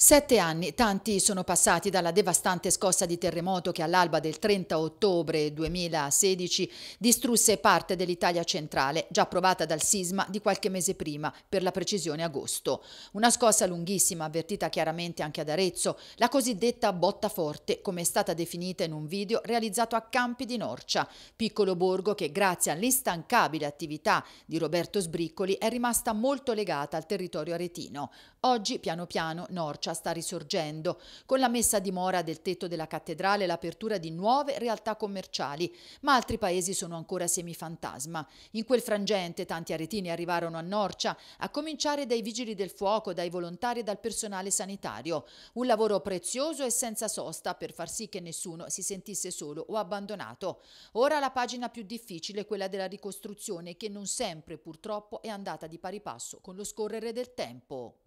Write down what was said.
Sette anni, tanti sono passati dalla devastante scossa di terremoto che all'alba del 30 ottobre 2016 distrusse parte dell'Italia centrale, già provata dal sisma di qualche mese prima, per la precisione agosto. Una scossa lunghissima avvertita chiaramente anche ad Arezzo, la cosiddetta botta forte, come è stata definita in un video realizzato a Campi di Norcia, piccolo borgo che grazie all'instancabile attività di Roberto Sbriccoli è rimasta molto legata al territorio aretino. Oggi piano piano Norcia Francia sta risorgendo, con la messa a dimora del tetto della cattedrale e l'apertura di nuove realtà commerciali, ma altri paesi sono ancora semifantasma. In quel frangente tanti aretini arrivarono a Norcia, a cominciare dai vigili del fuoco, dai volontari e dal personale sanitario. Un lavoro prezioso e senza sosta per far sì che nessuno si sentisse solo o abbandonato. Ora la pagina più difficile è quella della ricostruzione che non sempre purtroppo è andata di pari passo con lo scorrere del tempo.